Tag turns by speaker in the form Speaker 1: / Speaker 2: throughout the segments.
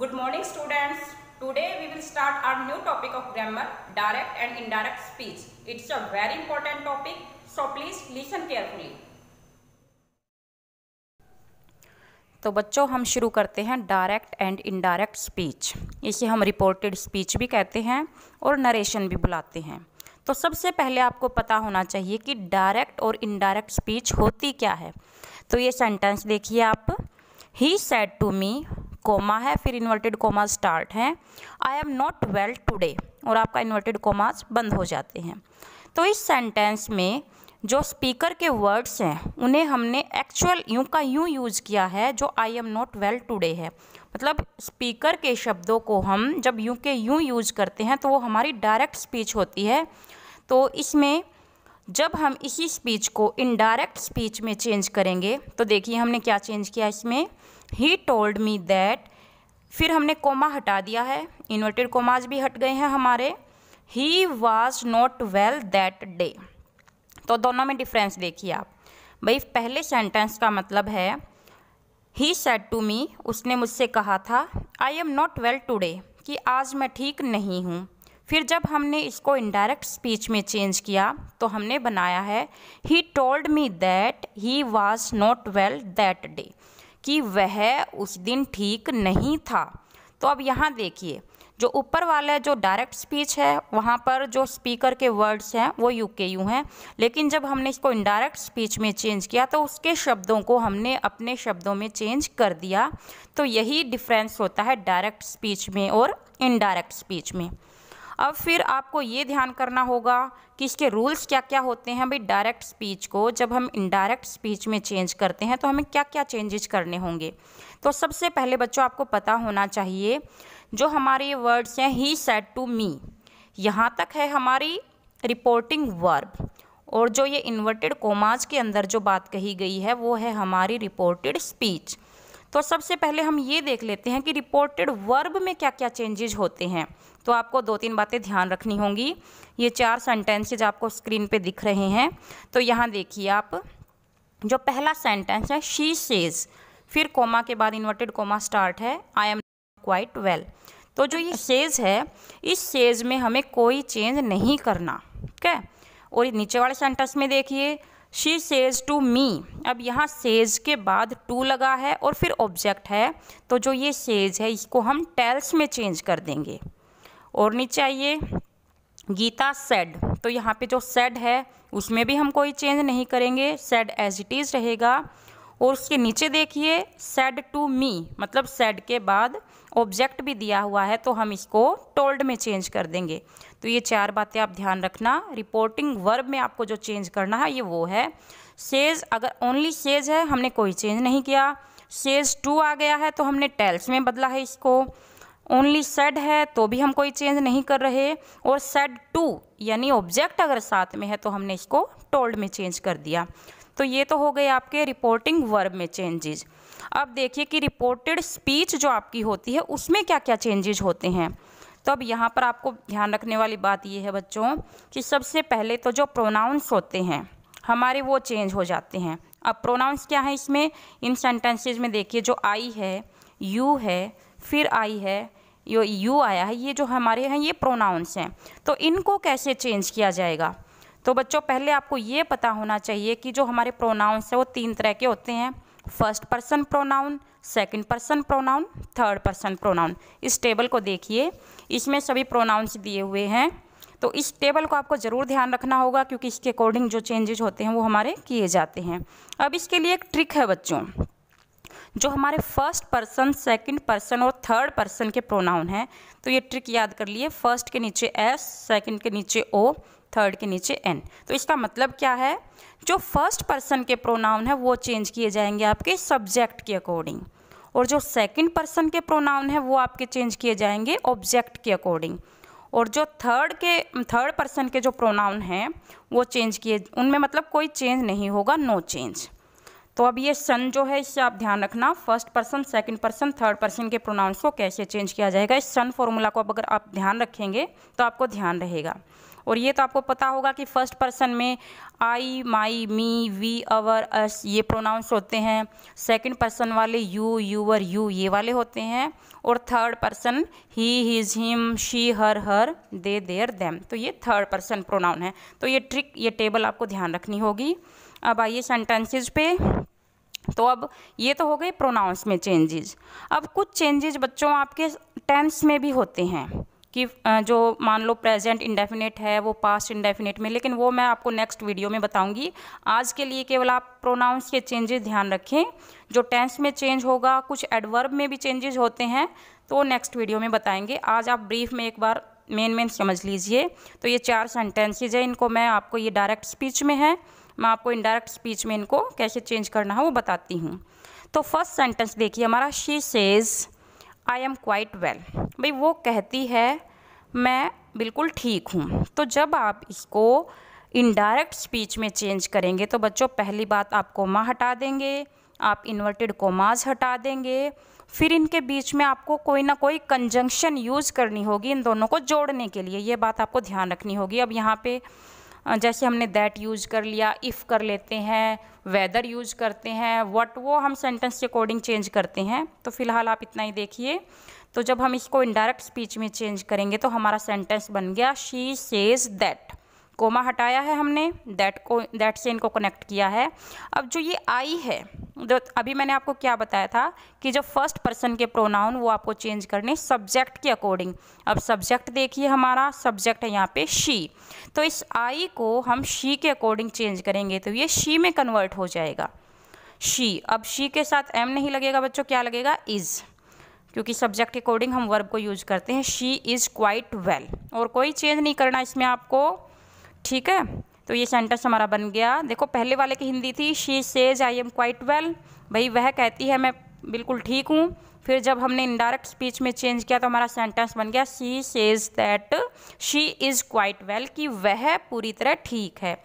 Speaker 1: good morning students today we will start our new topic of grammar direct and indirect speech it's a very important topic so please listen carefully तो बच्चों हम शुरू करते हैं direct and indirect speech इसे हम reported speech भी कहते हैं और नरेशन भी बुलाते हैं तो सबसे पहले आपको पता होना चाहिए कि डायरेक्ट और इनडायरेक्ट स्पीच होती क्या है तो ये सेंटेंस देखिए आप he said to me comma है फिर इन्वर्टेड कोमा स्टार्ट हैं I am not well today और आपका इन्वर्टेड कोमास बंद हो जाते हैं तो इस सेंटेंस में जो स्पीकर के वर्ड्स हैं उन्हें हमने एक्चुअल यूं का यूं यूज़ किया है जो I am not well today है मतलब स्पीकर के शब्दों को हम जब यूं के यूं यूज़ करते हैं तो वो हमारी डायरेक्ट स्पीच होती है तो इसमें जब हम इसी स्पीच को इनडायरेक्ट स्पीच में चेंज करेंगे तो देखिए हमने क्या चेंज किया इसमें ही टोल्ड मी दैट फिर हमने कोमा हटा दिया है इन्वर्टेड कोमाज भी हट गए हैं हमारे he was not well that day तो दोनों में डिफरेंस देखिए आप भाई पहले सेंटेंस का मतलब है ही सेट टू मी उसने मुझसे कहा था I am not well today कि आज मैं ठीक नहीं हूँ फिर जब हमने इसको इनडायरेक्ट स्पीच में चेंज किया तो हमने बनाया है he told me that he was not well that day कि वह उस दिन ठीक नहीं था तो अब यहाँ देखिए जो ऊपर वाला जो डायरेक्ट स्पीच है वहाँ पर जो स्पीकर के वर्ड्स हैं वो यू के यू हैं लेकिन जब हमने इसको इनडायरेक्ट स्पीच में चेंज किया तो उसके शब्दों को हमने अपने शब्दों में चेंज कर दिया तो यही डिफरेंस होता है डायरेक्ट स्पीच में और इनडायरेक्ट स्पीच में अब फिर आपको ये ध्यान करना होगा कि इसके रूल्स क्या क्या होते हैं भाई डायरेक्ट स्पीच को जब हम इनडायरेक्ट स्पीच में चेंज करते हैं तो हमें क्या क्या चेंजेस करने होंगे तो सबसे पहले बच्चों आपको पता होना चाहिए जो हमारे ये वर्ड्स हैं ही सेट टू मी यहाँ तक है हमारी रिपोर्टिंग वर्ब और जो ये इन्वर्टेड कोमाज के अंदर जो बात कही गई है वो है हमारी रिपोर्टेड स्पीच तो सबसे पहले हम ये देख लेते हैं कि रिपोर्टेड वर्ब में क्या क्या चेंजेज होते हैं तो आपको दो तीन बातें ध्यान रखनी होंगी ये चार सेंटेंसेज आपको स्क्रीन पे दिख रहे हैं तो यहाँ देखिए आप जो पहला सेंटेंस है शी सेज फिर कोमा के बाद इन्वर्टेड कोमा स्टार्ट है आई एम क्वाइट वेल तो जो ये सेज है इस सेज में हमें कोई चेंज नहीं करना ठीक है और नीचे वाले सेंटेंस में देखिए शी सेज़ टू मी अब यहाँ सेज़ के बाद टू लगा है और फिर ऑब्जेक्ट है तो जो ये सेज़ है इसको हम टेल्स में चेंज कर देंगे और नीचे आइए गीता सेड तो यहाँ पे जो सेड है उसमें भी हम कोई चेंज नहीं करेंगे सेड एज इट इज़ रहेगा और उसके नीचे देखिए सेड टू मी मतलब सेड के बाद ऑब्जेक्ट भी दिया हुआ है तो हम इसको टोल्ड में चेंज कर देंगे तो ये चार बातें आप ध्यान रखना रिपोर्टिंग वर्ब में आपको जो चेंज करना है ये वो है सेज अगर ओनली सेज है हमने कोई चेंज नहीं किया सेज टू आ गया है तो हमने टेल्स में बदला है इसको ओनली सेड है तो भी हम कोई चेंज नहीं कर रहे और सेड टू यानी ऑब्जेक्ट अगर साथ में है तो हमने इसको टोल्ड में चेंज कर दिया तो ये तो हो गए आपके रिपोर्टिंग वर्ब में चेंजेज़ अब देखिए कि रिपोर्टेड स्पीच जो आपकी होती है उसमें क्या क्या चेंजेज होते हैं तो अब यहाँ पर आपको ध्यान रखने वाली बात ये है बच्चों कि सबसे पहले तो जो प्रोनाउंस होते हैं हमारे वो चेंज हो जाते हैं अब प्रोनाउंस क्या है इसमें इन सेंटेंसेज में देखिए जो आई है यू है फिर आई है यो यू आया है ये जो हमारे हैं ये प्रोनाउंस हैं तो इनको कैसे चेंज किया जाएगा तो बच्चों पहले आपको ये पता होना चाहिए कि जो हमारे प्रोनाउंस हैं वो तीन तरह के होते हैं first person pronoun second person pronoun third person pronoun इस टेबल को देखिए इसमें सभी प्रोनाउंस दिए हुए हैं तो इस टेबल को आपको ज़रूर ध्यान रखना होगा क्योंकि इसके अकॉर्डिंग जो चेंजेज होते हैं वो हमारे किए जाते हैं अब इसके लिए एक ट्रिक है बच्चों जो हमारे फर्स्ट पर्सन सेकंड पर्सन और थर्ड पर्सन के प्रोनाउन हैं तो ये ट्रिक याद कर लिए फर्स्ट के नीचे एस सेकंड के नीचे ओ थर्ड के नीचे एन तो इसका मतलब क्या है जो फर्स्ट पर्सन के प्रोनाउन है वो चेंज किए जाएंगे आपके सब्जेक्ट के अकॉर्डिंग और जो सेकंड पर्सन के प्रोनाउन है वो आपके चेंज किए जाएंगे ऑब्जेक्ट के अकॉर्डिंग और जो थर्ड के थर्ड पर्सन के जो प्रोनाउन हैं वो चेंज किए उनमें मतलब कोई चेंज नहीं होगा नो चेंज तो अब ये सन जो है इससे आप ध्यान रखना first person second person third person के प्रोनाउंस को कैसे चेंज किया जाएगा इस सन फॉर्मूला को अब अगर आप ध्यान रखेंगे तो आपको ध्यान रहेगा और ये तो आपको पता होगा कि फर्स्ट पर्सन में आई माई मी वी अवर अस ये प्रोनाउंस होते हैं सेकंड पर्सन वाले यू यूअर यू ये वाले होते हैं और third person he his him she her her they their them तो ये थर्ड पर्सन प्रोनाउन है तो ये ट्रिक ये टेबल आपको ध्यान रखनी होगी अब आइए सेंटेंसेज पे तो अब ये तो हो गए प्रोनाउंस में चेंजेस अब कुछ चेंजेस बच्चों आपके टेंस में भी होते हैं कि जो मान लो प्रेजेंट इंडेफिनेट है वो पास्ट इंडेफिनेट में लेकिन वो मैं आपको नेक्स्ट वीडियो में बताऊंगी आज के लिए केवल आप प्रोनाउंस के चेंजेस ध्यान रखें जो टेंस में चेंज होगा कुछ एडवर्ब में भी चेंजेस होते हैं तो वो नेक्स्ट वीडियो में बताएंगे आज आप ब्रीफ में एक बार मेन मेन समझ लीजिए तो ये चार सेंटेंसेज हैं इनको मैं आपको ये डायरेक्ट स्पीच में है मैं आपको इनडायरेक्ट स्पीच में इनको कैसे चेंज करना है वो बताती हूँ तो फर्स्ट सेंटेंस देखिए हमारा she says I am quite well भाई वो कहती है मैं बिल्कुल ठीक हूँ तो जब आप इसको इनडायरेक्ट स्पीच में चेंज करेंगे तो बच्चों पहली बात आपको माँ हटा देंगे आप इन्वर्टेड कोमाज हटा देंगे फिर इनके बीच में आपको कोई ना कोई कंजंक्शन यूज़ करनी होगी इन दोनों को जोड़ने के लिए ये बात आपको ध्यान रखनी होगी अब यहाँ पे जैसे हमने दैट यूज कर लिया इफ़ कर लेते हैं वेदर यूज करते हैं वट वो हम सेंटेंस के अकॉर्डिंग चेंज करते हैं तो फिलहाल आप इतना ही देखिए तो जब हम इसको इनडायरेक्ट स्पीच में चेंज करेंगे तो हमारा सेंटेंस बन गया शी सेज दैट कोमा हटाया है हमने दैट को दैट से इनको कनेक्ट किया है अब जो ये आई है जो अभी मैंने आपको क्या बताया था कि जो फर्स्ट पर्सन के प्रोनाउन वो आपको चेंज करने सब्जेक्ट के अकॉर्डिंग अब सब्जेक्ट देखिए हमारा सब्जेक्ट है यहाँ पे शी तो इस आई को हम शी के अकॉर्डिंग चेंज करेंगे तो ये शी में कन्वर्ट हो जाएगा शी अब शी के साथ एम नहीं लगेगा बच्चों क्या लगेगा इज़ क्योंकि सब्जेक्ट अकॉर्डिंग हम वर्ब को यूज करते हैं शी इज़ क्वाइट वेल और कोई चेंज नहीं करना इसमें आपको ठीक है तो ये सेंटेंस हमारा बन गया देखो पहले वाले की हिंदी थी she says I am quite well भाई वह कहती है मैं बिल्कुल ठीक हूँ फिर जब हमने इनडायरेक्ट स्पीच में चेंज किया तो हमारा सेंटेंस बन गया she says that she is quite well कि वह पूरी तरह ठीक है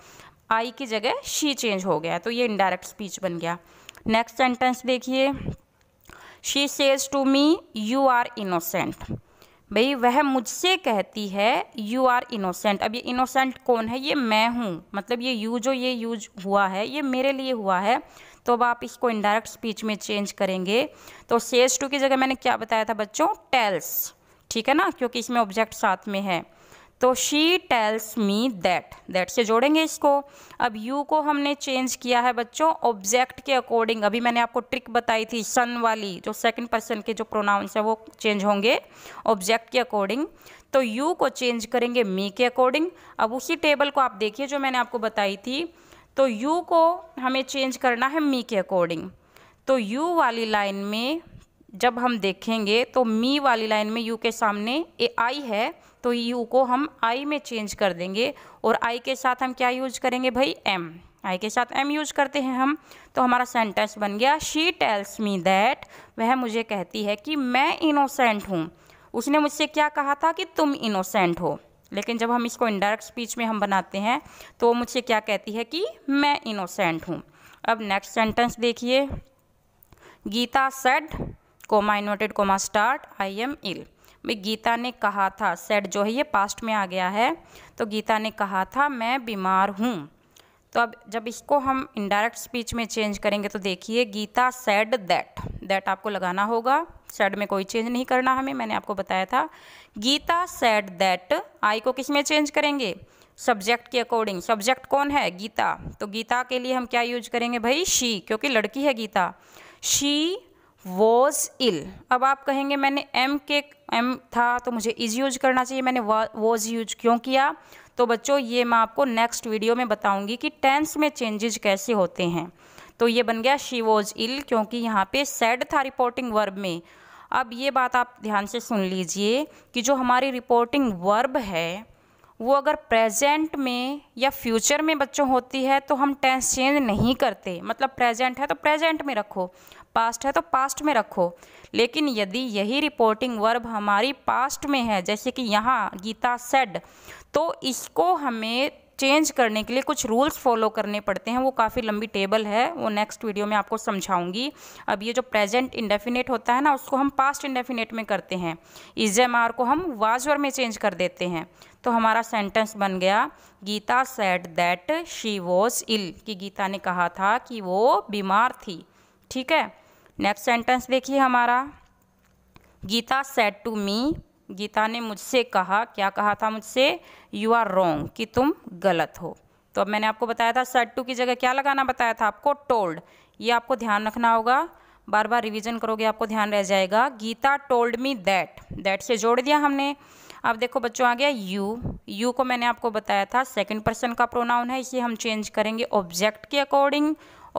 Speaker 1: आई की जगह शी चेंज हो गया तो ये इनडायरेक्ट स्पीच बन गया नेक्स्ट सेंटेंस देखिए she says to me you are innocent भाई वह मुझसे कहती है यू आर इनोसेंट अब ये इनोसेंट कौन है ये मैं हूँ मतलब ये यू जो ये यूज हुआ है ये मेरे लिए हुआ है तो अब आप इसको इनडायरेक्ट स्पीच में चेंज करेंगे तो सेज टू की जगह मैंने क्या बताया था बच्चों टेल्स ठीक है ना क्योंकि इसमें ऑब्जेक्ट साथ में है तो she tells me that that से जोड़ेंगे इसको अब यू को हमने चेंज किया है बच्चों ऑब्जेक्ट के अकॉर्डिंग अभी मैंने आपको ट्रिक बताई थी सन वाली जो सेकंड पर्सन के जो प्रोनाउंस है वो चेंज होंगे ऑब्जेक्ट के अकॉर्डिंग तो यू को चेंज करेंगे मी के अकॉर्डिंग अब उसी टेबल को आप देखिए जो मैंने आपको बताई थी तो यू को हमें चेंज करना है मी के अकॉर्डिंग तो यू वाली लाइन में जब हम देखेंगे तो मी वाली लाइन में यू के सामने ए आई है तो यू को हम आई में चेंज कर देंगे और आई के साथ हम क्या यूज करेंगे भाई एम आई के साथ एम यूज करते हैं हम तो हमारा सेंटेंस बन गया शी टेल्स मी दैट वह मुझे कहती है कि मैं इनोसेंट हूँ उसने मुझसे क्या कहा था कि तुम इनोसेंट हो लेकिन जब हम इसको इनडायरेक्ट स्पीच में हम बनाते हैं तो वो मुझसे क्या कहती है कि मैं इनोसेंट हूँ अब नेक्स्ट सेंटेंस देखिए Gita said comma inverted comma start I am ill भाई गीता ने कहा था सेट जो है ये पास्ट में आ गया है तो गीता ने कहा था मैं बीमार हूँ तो अब जब इसको हम इनडायरेक्ट स्पीच में चेंज करेंगे तो देखिए गीता सेड दैट दैट आपको लगाना होगा सेड में कोई चेंज नहीं करना हमें मैंने आपको बताया था गीता सेड दैट आई को किस में चेंज करेंगे सब्जेक्ट के अकॉर्डिंग सब्जेक्ट कौन है गीता तो गीता के लिए हम क्या यूज करेंगे भाई शी क्योंकि लड़की है गीता शी वॉज इल अब आप कहेंगे मैंने एम के एम था तो मुझे इज यूज करना चाहिए मैंने वॉज यूज क्यों किया तो बच्चों ये मैं आपको नेक्स्ट वीडियो में बताऊंगी कि टेंस में चेंजेज कैसे होते हैं तो ये बन गया शी वॉज इल क्योंकि यहाँ पे सेड था रिपोर्टिंग वर्ब में अब ये बात आप ध्यान से सुन लीजिए कि जो हमारी रिपोर्टिंग वर्ब है वो अगर प्रेजेंट में या फ्यूचर में बच्चों होती है तो हम टेंस चेंज नहीं करते मतलब प्रेजेंट है तो प्रेजेंट में रखो पास्ट है तो पास्ट में रखो लेकिन यदि यही रिपोर्टिंग वर्ब हमारी पास्ट में है जैसे कि यहाँ गीता सेड तो इसको हमें चेंज करने के लिए कुछ रूल्स फॉलो करने पड़ते हैं वो काफ़ी लंबी टेबल है वो नेक्स्ट वीडियो में आपको समझाऊंगी अब ये जो प्रेजेंट इंडेफिनेट होता है ना उसको हम पास्ट इंडेफिनेट में करते हैं इज एम आर को हम वाजवर में चेंज कर देते हैं तो हमारा सेंटेंस बन गया Gita said that she was ill कि गीता ने कहा था कि वो बीमार थी ठीक है नेक्स्ट सेंटेंस देखिए हमारा Gita said to me Gita ने मुझसे कहा क्या कहा था मुझसे यू आर रॉन्ग कि तुम गलत हो तो अब मैंने आपको बताया था सेट टू की जगह क्या लगाना बताया था आपको टोल्ड ये आपको ध्यान रखना होगा बार बार रिवीजन करोगे आपको ध्यान रह जाएगा Gita told me that that से जोड़ दिया हमने अब देखो बच्चों आ गया यू यू को मैंने आपको बताया था सेकंड पर्सन का प्रोनाउन है इसे हम चेंज करेंगे ऑब्जेक्ट के अकॉर्डिंग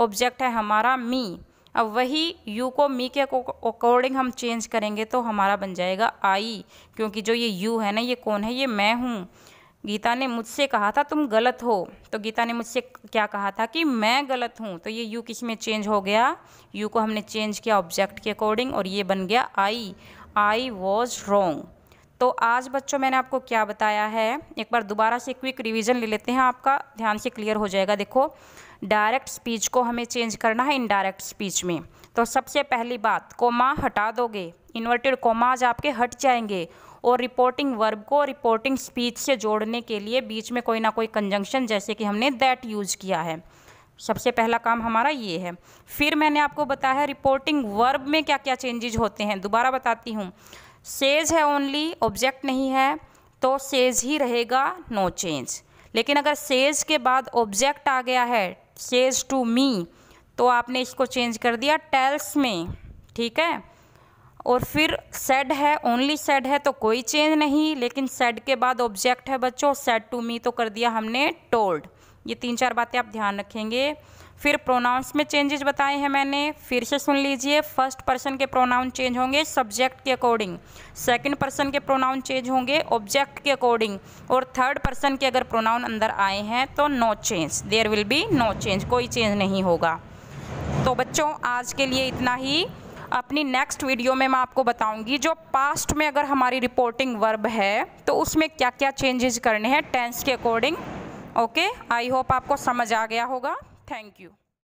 Speaker 1: ऑब्जेक्ट है हमारा मी अब वही यू को मी के अकॉर्डिंग हम चेंज करेंगे तो हमारा बन जाएगा आई क्योंकि जो ये यू है ना ये कौन है ये मैं हूँ गीता ने मुझसे कहा था तुम गलत हो तो गीता ने मुझसे क्या कहा था कि मैं गलत हूँ तो ये यू किस में चेंज हो गया यू को हमने चेंज किया ऑब्जेक्ट के अकॉर्डिंग और ये बन गया आई आई वॉज रॉन्ग तो आज बच्चों मैंने आपको क्या बताया है एक बार दोबारा से क्विक रिवीजन ले लेते हैं आपका ध्यान से क्लियर हो जाएगा देखो डायरेक्ट स्पीच को हमें चेंज करना है इनडायरेक्ट स्पीच में तो सबसे पहली बात कोमा हटा दोगे इन्वर्टेड कोमाज आपके हट जाएंगे और रिपोर्टिंग वर्ब को रिपोर्टिंग स्पीच से जोड़ने के लिए बीच में कोई ना कोई कंजंक्शन जैसे कि हमने दैट यूज किया है सबसे पहला काम हमारा ये है फिर मैंने आपको बताया है रिपोर्टिंग वर्ब में क्या क्या चेंजेज होते हैं दोबारा बताती हूँ सेज है ओनली ऑब्जेक्ट नहीं है तो सेज ही रहेगा नो no चेंज लेकिन अगर सेज के बाद ऑब्जेक्ट आ गया है सेज टू मी तो आपने इसको चेंज कर दिया टेल्स में ठीक है और फिर सेड है ओनली सेड है तो कोई चेंज नहीं लेकिन सेड के बाद ऑब्जेक्ट है बच्चों सेड टू मी तो कर दिया हमने टोल्ड ये तीन चार बातें आप ध्यान रखेंगे फिर प्रोनाउंस में चेंजेस बताए हैं मैंने फिर से सुन लीजिए फर्स्ट पर्सन के प्रोनाउन चेंज होंगे सब्जेक्ट के अकॉर्डिंग सेकंड पर्सन के प्रोनाउन चेंज होंगे ऑब्जेक्ट के अकॉर्डिंग और थर्ड पर्सन के अगर प्रोनाउन अंदर आए हैं तो no change there will be no change कोई चेंज नहीं होगा तो बच्चों आज के लिए इतना ही अपनी नेक्स्ट वीडियो में मैं आपको बताऊंगी जो पास्ट में अगर हमारी रिपोर्टिंग वर्ब है तो उसमें क्या क्या चेंजेस करने हैं टेंस के अकॉर्डिंग ओके आई होप आपको समझ आ गया होगा Thank you.